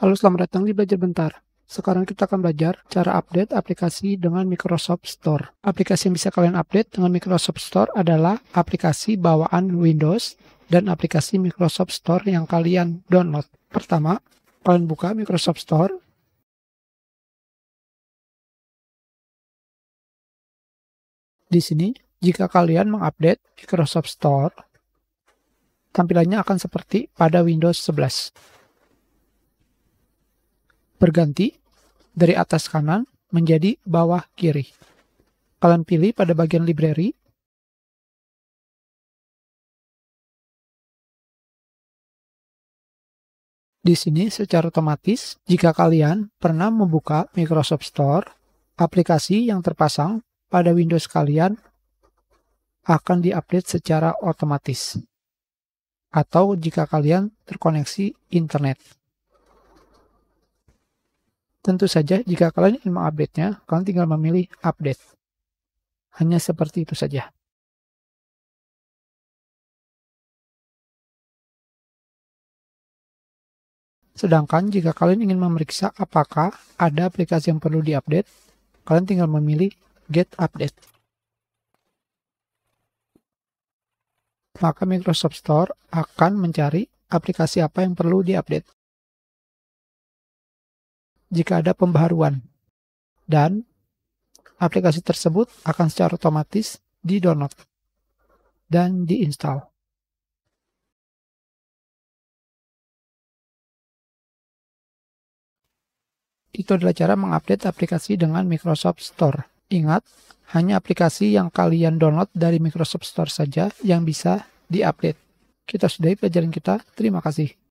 Halo, selamat datang di Belajar Bentar. Sekarang kita akan belajar cara update aplikasi dengan Microsoft Store. Aplikasi yang bisa kalian update dengan Microsoft Store adalah aplikasi bawaan Windows dan aplikasi Microsoft Store yang kalian download. Pertama, kalian buka Microsoft Store. Di sini, jika kalian mengupdate Microsoft Store, tampilannya akan seperti pada Windows 11 berganti dari atas kanan menjadi bawah kiri. Kalian pilih pada bagian library. Di sini secara otomatis, jika kalian pernah membuka Microsoft Store, aplikasi yang terpasang pada Windows kalian akan diupdate secara otomatis. Atau jika kalian terkoneksi internet. Tentu saja, jika kalian ingin mengupdate-nya, kalian tinggal memilih update. Hanya seperti itu saja. Sedangkan jika kalian ingin memeriksa apakah ada aplikasi yang perlu diupdate, kalian tinggal memilih Get Update. Maka Microsoft Store akan mencari aplikasi apa yang perlu diupdate jika ada pembaharuan. Dan aplikasi tersebut akan secara otomatis di-download dan diinstal. Itu adalah cara mengupdate aplikasi dengan Microsoft Store. Ingat, hanya aplikasi yang kalian download dari Microsoft Store saja yang bisa diupdate. Kita sudahi pelajaran kita. Terima kasih.